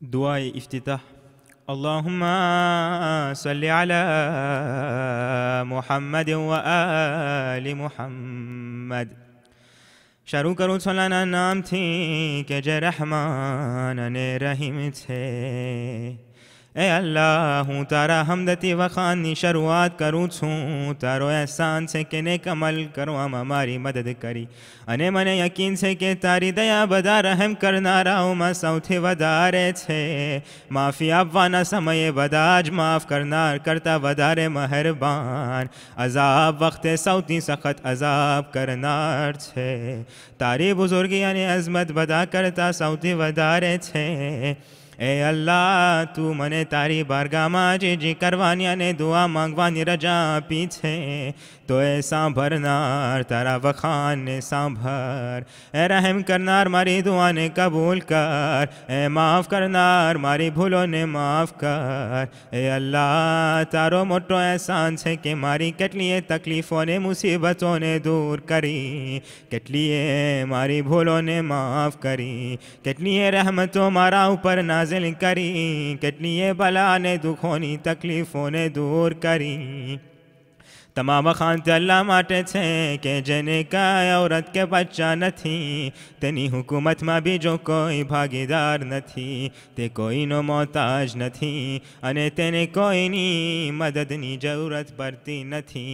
دعاء افتتاح اللهم صل على محمد وآل محمد شروع کرو صلانا نام تھی کہ جے رحمان نے رحیم تھے ए अल्लाह हूँ तारा हमदती वखान शुरुआत करूँ छू तारो एहसान से के ने कमल करो हम हमारी मदद करी अने मने यकीन से के तारी दया बदा रहम करना रहो माँ सौथे वदारे छे माफ़ी अफवाना समय बदाज माफ़ करना करता वदारे मेहरबान अजाब वक्त सौती सख्त अजाब करना छे तारी बुजुर्गी अने अजमत बदा करता सौती वदारे छे ए अल्लाह तू मने तारी बारगा में जी जे करवानी ने दुआ मांगवा रजा आपी छे तो ए सांभरनार तारा वखान ने सांभर ए रहम करनार मारी दुआ ने कबूल कर ए माफ करनार मारी भूलो ने माफ कर ए अल्लाह तारो मोटो एहसान छे के मारी केटली तकलीफों ने मुसीबतों ने दूर करी केटली मारी भूलो ने माफ करी केटली रहमतों मारा ऊपर ना नाजिल करी कितनी ये बला ने दुखोनी तकलीफ़ों ने दूर करी तमाम खान ते अल्लाह माटे थे के जने का औरत के बच्चा न थी तेनी हुकूमत में भी जो कोई भागीदार न थी ते कोई नो मोहताज न थी अने तेने कोई नी मदद नी जरूरत पड़ती न थी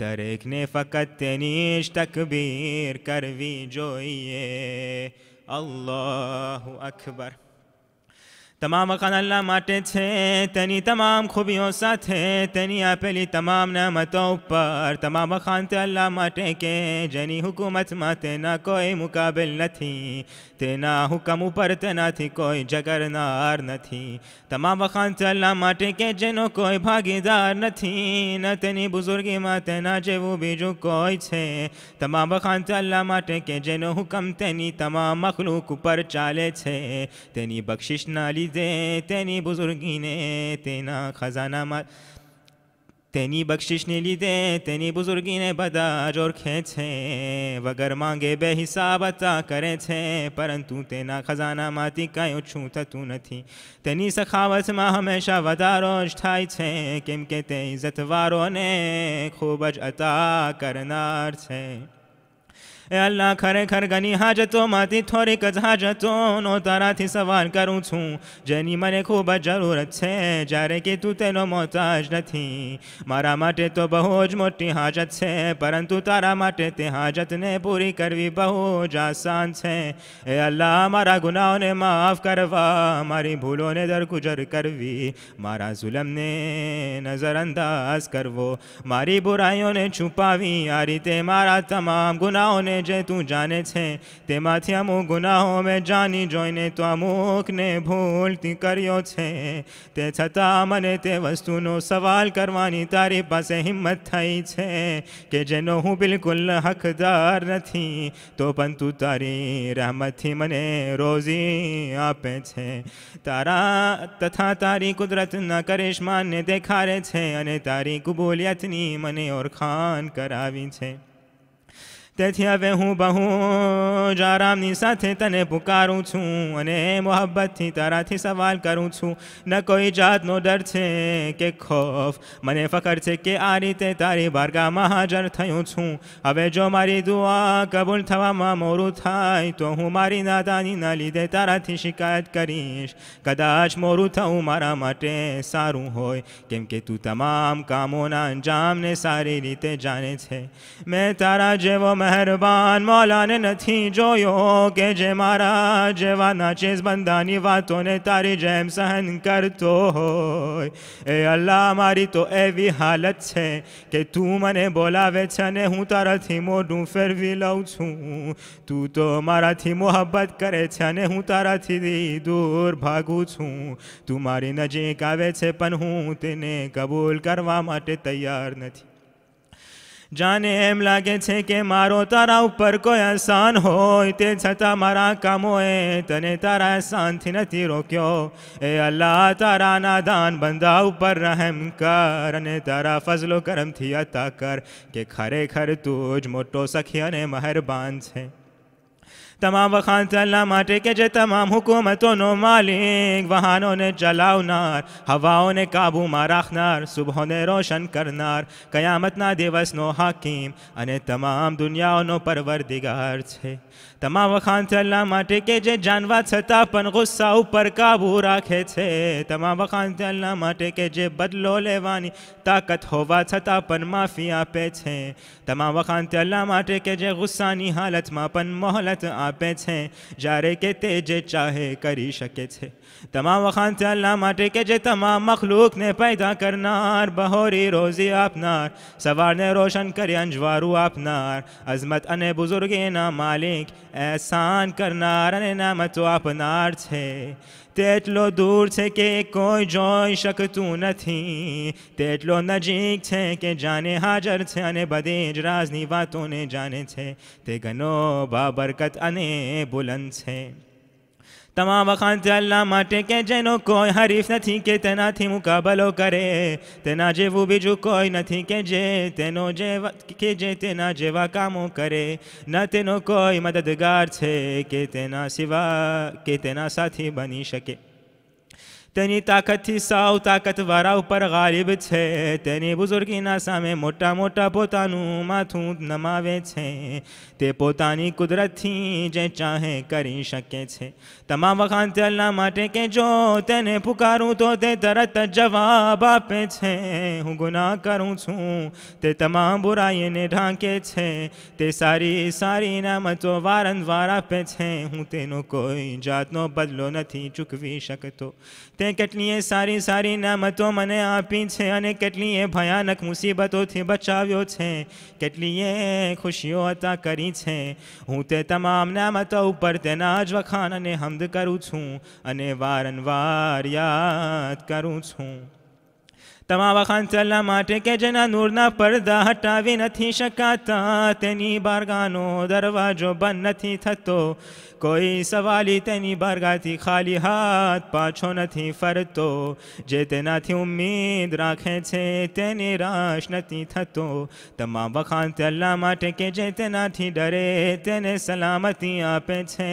दरेक ने फकत तेनी तकबीर करवी जोइए अल्लाह अकबर तमाम कनल्ला माटे छे तमाम खूबियों साथे तनी आपेली तमाम नमतों पर तमाम खानते अल्लाह माटे के जनी हुकूमत में कोई मुकाबिल नहीं तेना हुकम ऊपर तेना कोई जगरनार नहीं तमाम खानते अल्लाह माटे के जनो कोई भागीदार नहीं न तनी बुजुर्गी में तेना जेवु बीजू कोई छे तमाम खानते अल्लाह माटे के जनो हुकम तेनी तमाम मखलूक पर चाले छे तेनी बख्शिश नाली दे तेनी बुजुर्गी ने तेना खजाना मार तेनी बख्शिश ने ली दे तेनी बुजुर्गी ने बदाज और खेचे वगर मांगे बेहिसाब अता करे छे परंतु तेना खजाना माती कायो छूता तू नथी तेनी सखावत मां हमेशा वदारोज ठाई छे किम के ते इज्जतवारों ने खूबज अता करनार छे એ અલ્લાહ ખરેખર ઘણી હાજતોમાંથી થોડીક જ હાજતોનો તારાથી સવાલ કરું છું જેની મને ખૂબ જ જરૂરત છે જ્યારે કે તું તેનો મોહતાજ નથી મારા માટે તો બહુ જ મોટી હાજત છે પરંતુ તારા માટે તે હાજતને પૂરી કરવી બહુ જ આસાન છે એ અલ્લાહ મારા ગુનાઓને માફ કરવા મારી ભૂલોને દરગુજર કરવી મારા જુલમને નજરઅંદાજ કરવો મારી બુરાઈઓને છુપાવી આ રીતે મારા તમામ ગુનાઓને ને જે તું જાણે છે તેમાંથી અમુક ગુનાહો મેં જાણી જોઈને તો અમુકને ભૂલથી કર્યો છે તે છતાં મને તે વસ્તુનો સવાલ કરવાની તારી પાસે હિંમત થઈ છે કે જેનો હું બિલકુલ હકદાર નથી તો પણ તું તારી રહેમતથી મને રોજી આપે છે તારા તથા તારી કુદરતના કરિશ્માને દેખાડે છે અને તારી કબૂલિયતની મને ઓળખાણ કરાવી છે તે તિયાવન હું બહું જારામની સાથે તને પുകാരું છું અને mohabbat થી તારા થી સવાલ કરું છું ન કોઈ જાત નો ડર છે કે ખوف મને ફકર છે કે આની તે તારે બારગા મહા જર થયો છું હવે જો મારી દુઆ કબુલ થવા માં મોરું થાય તો હું મારી નાતાની ના લીદે તારા થી شکایت કરીશ કદાચ મોરું થઉ મારા માટે સારું હોય કેમ કે તું તમામ કામો ના अंजाम ને સારી રીતે જાણે છે મે તારા જેવો मेहरबान मौला ने नहीं जो के जे महाराज वाना चेज बंदानी वातों ने तारी जैम सहन कर तो हो ए अल्लाह मारी तो एवी हालत है के तू मने बोलावे छे ने हूँ तारा थी मोडू फिर भी लव छू तू तो मारा थी मोहब्बत करे छे हूँ तारा थी दी दूर भागू छू तू मारी नजीक आवे छे पन हूँ तेने कबूल करवा तैयार नहीं जाने एम लगे कि मारो तारा ऊपर कोई आसान हो ते छता मारा काम तने तारा एहसान थी नहीं रोको ए अल्लाह तारा ना दान बंदा ऊपर रहम कर ने तारा फजलो करम थी अता कर के खरे खर तूज मोटो सखिया ने मेहरबान है तमाम वखान तल्ला माटे के जे तमाम हुकूमतों नो मालिक वाहनों ने चलाउनार हवाओं ने काबू में राखनार सुबहों ने रोशन करनार कयामत ना दिवस नो हाकिम अने तमाम दुनियाओं नो परवर दिगार छे તમામ વખાણ માટે કે જે જાણવા છતાં પણ ગુસ્સા ઉપર કાબુ રાખે છે તમામ વખાણ માટે કે જે બદલો લેવાની તાકાત હોવા છતાં પણ માફી આપે છે તમામ વખાણ માટે કે જે ગુસ્સાની હાલતમાં પણ મોહલત આપે છે જ્યારે કે તે જે ચાહે કરી શકે છે તમામ વખાણ માટે કે જે તમામ મખલૂકને પેદા કરનાર બહોરી રોઝી આપનાર સવારને રોશન કરી અંજવારું આપનાર અઝમત અને બુઝુર્ગીના માલિક एहसान करना ने नाम तो अपनार तेटलो दूर छे के कोई जोई शकतु नथी तेटलो नजीक छे के जाने हाजर छे अने बदेज राजनी वातों ने जाने छे ते घनो बाबरकत अने बुलंद छे तमाम वखान अल्लाह माटे के जनो कोई हरीफ नथी के तना थी मुकाबलो करे तेना जेवू बीजू कोई नथी के जे तेनो जे के जे तेना जेवा कामो करे न तेनो कोई मददगार छे के तेना सिवा के तेना साथी बनी शके तेनी ताकत थी साव ताकत वारा ऊपर गालिब छे तेनी बुजुर्गी ना सामे मोटा मोटा पोता माथू नमावे छे ते पोतानी कुदरत थी जे चाहे करी शके छे तमाम वखान तेलना माटे के जो तेने पुकारू तो ते तरत जवाब आपे छे हूँ गुना करूँ छू ते तमाम बुराई ने ढांके छे ते सारी सारी ना मचो वारंवार आपे छे हूँ तेनो कोई जात नो बदलो नथी चुकवी शकतो કેટલીએ સારી સારી નામતો મને આપી છે અને કેટલીએ ભયાનક મુસીબતો થી બચાવ્યો છે કેટલીએ ખુશિયો હતા કરી છે હું તે તમામ નામતો ઉપર તેના જ વખાણને حمد કરું છું અને વારંવાર યાદ કરું છું તમાવાખાં સલામા ઠકે જના નૂરના પડદા હટાવી નથી શકતા તેની બારગાનનો દરવાજો બન નથી થતો कोई सवाली तेनी बरगाती खाली हाथ पाछो नथी फरतो जेतना थी उम्मीद राखे छे तेने राश नथी थतो तमाम वखान ते अल्लाह माटे के जेतना थी डरे तेने सलामती आपे छे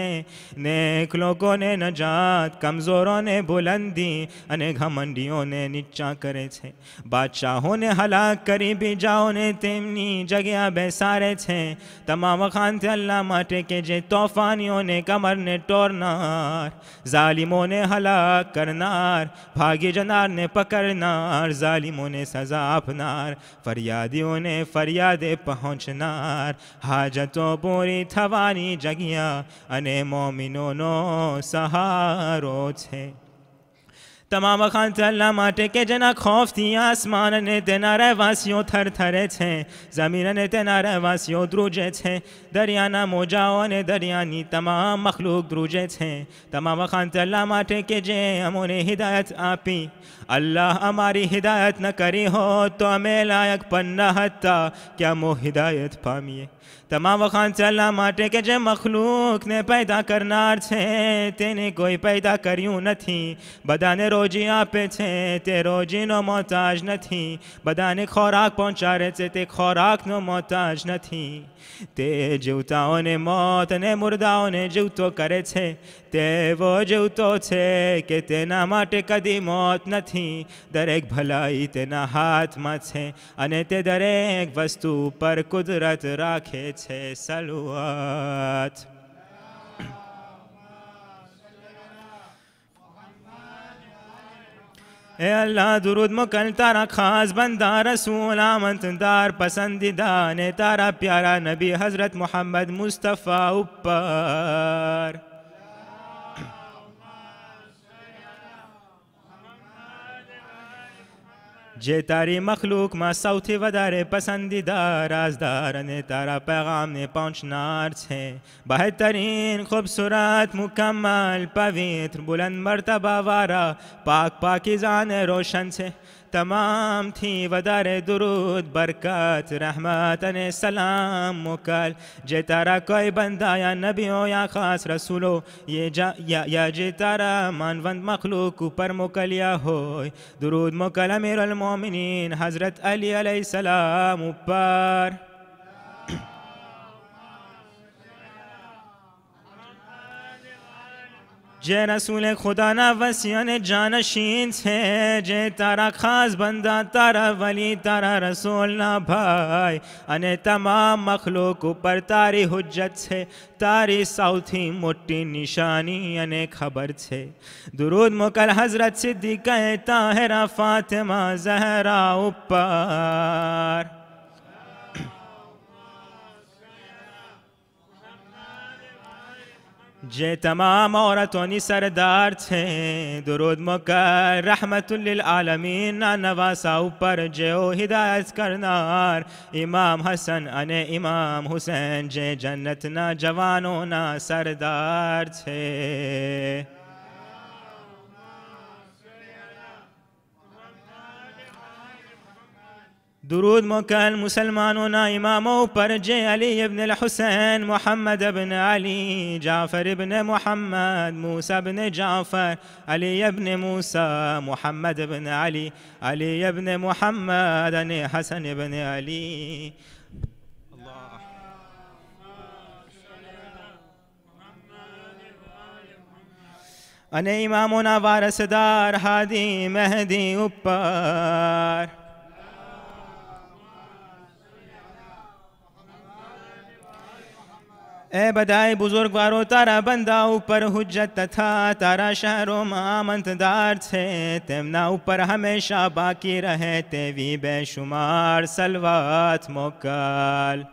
नेक लोगों ने नजात कमजोरों ने बुलंदी अने घमंडियों ने नीचा करे छे बादशाहों ने हलाक करी भी जाओ ने तेमनी जगह बेसारे छे तमाम वखान ते अल्लाह माटे के जे तूफानियों ने कमर ने टोरनार जालिमों ने हलाक करनार भागी जनार ने पकड़नार जालिमों ने सजा अपनार फरियादियों ने फरियादे पहुँचनार हाजतों पूरी थवानी जगिया अने मोमिनों नो सहारो छे तमाम खान चलना माटे के जना खौफ थी आसमान ने तेना रहवासियों थर थरे छे जमीन ने तेना रहवासियों द्रुजे छे दरिया ना मोजाओ ने दरिया नी तमाम मखलूक द्रुजे छे तमाम खान चलना माटे के जे हमने हिदायत आपी अल्लाह हमारी हिदायत न करी हो तो हमें लायक पन्ना हता क्या मो हिदायत पामिए तमाम खान चला माटे के जे मखलूक ने पैदा करनार छे तेने कोई पैदा करियो नहीं बदाने रोजी आपे छे ते रोजी नो मोहताज नहीं बदाने खोराक पहुंचारे छे ते खोराक नो मोहताज नहीं ते जीवताओं ने मौत ने मुर्दाओं ने जीवतो करे छे તેવો જીવતો છે કે તેના માટે કદી મોત નથી દરેક ભલાઈ તેના હાથમાં છે અને તે દરેક વસ્તુ પર કુદરત રાખે છે સલુઆત ए अल्लाह दुरुद मुकल तारा खास बंदा रसूल आमंतदार पसंदीदा ने तारा प्यारा नबी हज़रत मोहम्मद मुस्तफ़ा ऊपर जे तारी मखलूक माँ सऊथी वदारे पसंदीदा राजदार ने तारा पैगाम ने पहुँचनार छे बेहतरीन खूबसूरत मुकम्मल पवित्र बुलंद मरतबा वारा पाक पाकि जान रोशन छे तमाम थी वदार दुरूद बरकत रहमत सलाम मुकल जे तारा कोई बंदा या नबियों या ख़ास रसूलो ये जा या, या जे तारा मानवंद मखलूक ऊपर मुकल या हो दुरूद मुकल अमीर हज़रत अली सलाम ऊपर जे रसूल खुदा ना वसियन जानशीन से जय तारा खास बंदा तारा वली तारा रसूल ना भाई अने तमाम मखलूक पर तारी हुज्जत से तारी सौथी मोटी निशानी अने खबर छे दुरूद मुकल हजरत सिद्दीक ताहरा फातिमा जहरा ऊपर जे तमाम औरतोनी सरदार थे दुरुद मकर रहमतुल्लिलआलमीन ना नवासा ऊपर जेओ हिदायत करनार इमाम हसन अने इमाम हुसैन जे जन्नत ना जवानों ना सरदार थे درود مکل مسلمانونا امام و علي علی ابن الحسین محمد ابن علی جعفر ابن محمد موسى ابن جعفر علی ابن موسى محمد ابن علی علی ابن محمد أني حسن ابن علی الله إمامنا وارث دار هادي مهدي أبار ए बधाई बुजुर्ग वारो तारा बंदा ઉપર હુજ્જત તથા તારા શહેરોમાં આમંતદાર છે તેમના ઉપર હંમેશા બાકી રહે તેવી બેશુમાર સલવાત મોકલ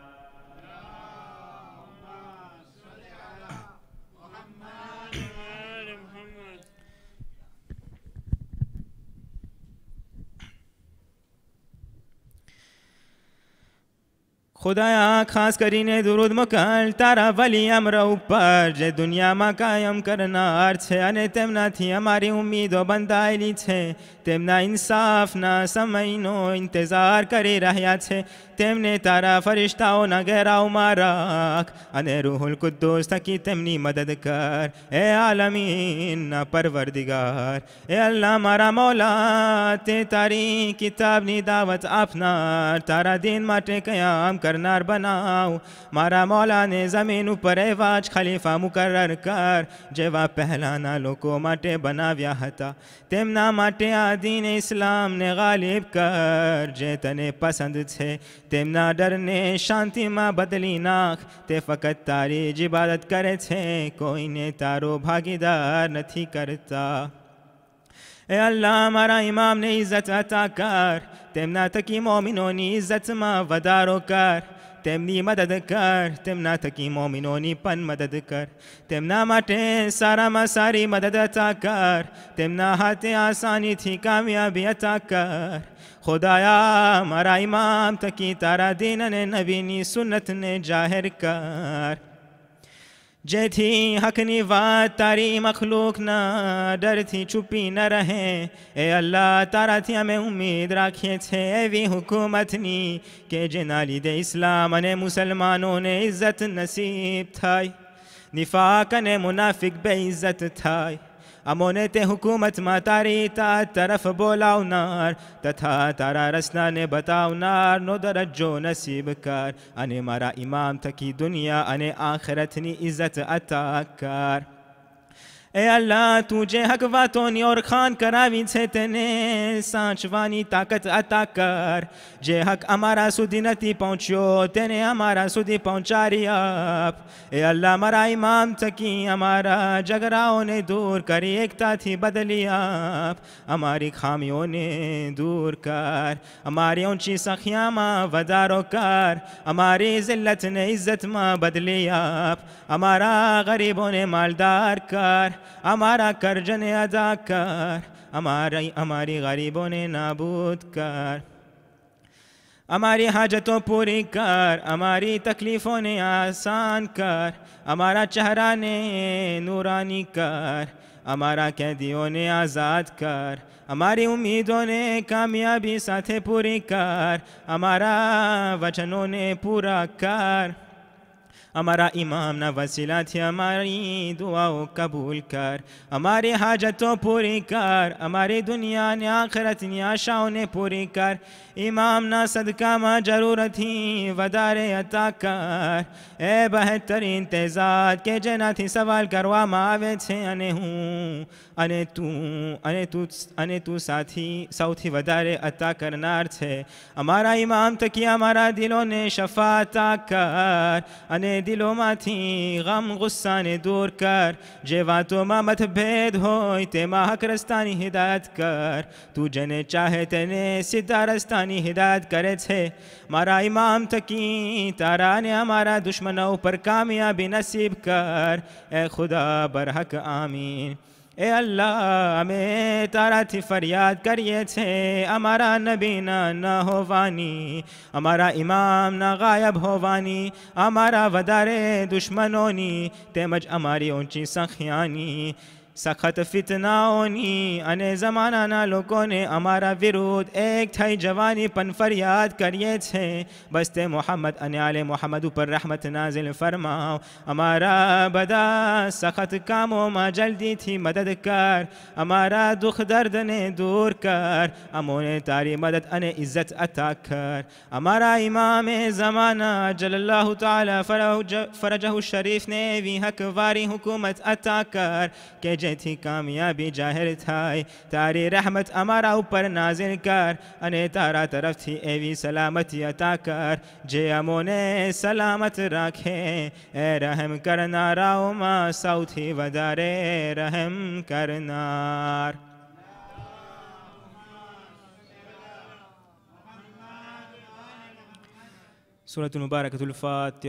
खुदाया खास करी ने दुरुद मकल तारा वली अमर ऊपर जे दुनिया में कायम करना अर छे अमारी उम्मीदो बंधायेली छे इंसाफ ना समय इंतजार करी रहया छे तेमने तारा फरिश्ताओ ना गहराओ मारक अने रूहुल कुद्दूस थकी तेमनी मदद कर ए आलमीन ना परवरदिगार ए अल्लाह मारा मौला ते तारी किताब दावत अपनार तारा दिन माटे कयाम कर सरनार बनाओ मारा मौला ने ज़मीन पर एवाज खलीफा मुकर्रर कर जेवा पहलाना लोको माटे बनाव्या हता तेमना माटे आदीन इस्लाम ने गालिब कर जे तने पसंद छे तेमना डर ने शांति माँ बदली नाख ते फकत तारी इबादत करे थे कोई ने तारो भागीदार नहीं करता એ અલ્લાહ મારા ઇમામને ઇજ્જત અતા કર તેમના થકી મોમિનોની ઇજ્જતમાં વધારો કર તેમની મદદ કર તેમના થકી મોમિનોની પણ મદદ કર તેમના માટે સારામાં સારી મદદ અતા કર તેમના હાથે આસાનીથી કામયાબી અતા કર ખુદાયા મારા ઇમામ થકી તારા દિન અને નબીની સુન્નતને જાહેર કર जय थी हकनी बात तारी मखलूक न डर थी चुपी न रहे ए अल्लाह तारा थी हमें उम्मीद राखे थे एवी हुकूमत नी के जिनाली दे इस्लाम ने मुसलमानों ने इज्जत नसीब थाई निफाक ने मुनाफिक बेइज्जत थाई ته حکومت ما تاری تا طرف بولاو نار تتها تارا نے بتاو نار نو درجو نصیب کر انے مرا امام تکی دنیا انے آخرت نی عزت عطا کر اے اللہ تجھے حق و تونی خان کرا وین سے تنے سانچوانی طاقت عطا کر جے حق ہمارا سودی نتی پہنچو تنے ہمارا سودی پہنچاری آپ اے اللہ ہمارا امام تکی ہمارا جگراؤں نے دور کری ایکتا تھی بدلی آپ ہماری خامیوں نے دور کر ہماری اونچی سخیاں ماں ودارو کر ہماری زلت نے عزت ماں بدلی آپ ہمارا غریبوں نے مالدار کر हमारा कर्ज ने अदा कर हमारा हमारी गरीबों ने नाबूद कर हमारी हाजतों पूरी कर हमारी तकलीफ़ों ने आसान कर हमारा चेहरा ने नूरानी कर हमारा कैदियों ने आज़ाद कर हमारी उम्मीदों ने कामयाबी साथे पूरी कर हमारा वचनों ने पूरा कर हमारा इमाम ना वसीला थी हमारी दुआओं कबूल कर हमारे हाजतों पूरी कर हमारी दुनिया ने आखरत ने आशाओं ने पूरी कर इमाम ना सदका माँ जरूरत ही वदारे अता कर ए बेहतरीन तेजाद के जना थी सवाल करवा मावे थे अने हूँ अने तू अने तू अने तू साथी वदारे अता અતા કરનાર છે અમારા ઇમામ તકિયા અમારા દિલોને શફા અતા कर अने દિલોમાંથી ગમ ગુસ્સાને દૂર કર જે વાતોમાં મતભેદ હોય તેમાં હક રસ્તાની હિદાયત કર તું જેને ચાહે તેને સીધા રસ્તાની હિદાયત કરે છે મારા ઇમામ થકી તારાને અમારા દુશ્મનો ઉપર કામયાબી નસીબ કર એ ખુદા બરહક આમીન ए अल्लाह हमें तारा थी फरियाद करिए छे हमारा नबीना न होवानी हमारा इमाम न गायब होवानी हमारा वदारे दुश्मनोनी तेमज हमारी ऊंची सखियानी सखत फितनाओनी अने जमाना लोगों ने अमरा विरोध एक थाई जवानी पन फरियाद करिए छे बसते मोहम्मद अने आले मोहम्मद ऊपर रहमत नाजिल फरमाओ अमारा बदा सखत कामों में जल्दी थी मदद कर अमारा दुख दर्द ने दूर कर अमोने तारी मदद अने इज्जत अता कर अमारा इमाम जमाना जल्लाहु ताला फरह फरजह शरीफ ने भी हक वारी हुकूमत अता कर के જેથી કામયાબી જાહેર થાય તારી રહેમત અમારા ઉપર નાઝિર કર અને તારા તરફથી એવી સલામતી અતા કર જે અમોને સલામત રાખે એ રહમ કરનારાઓમાં સૌથી વધારે રહમ કરનાર سورة مباركة الفاتحة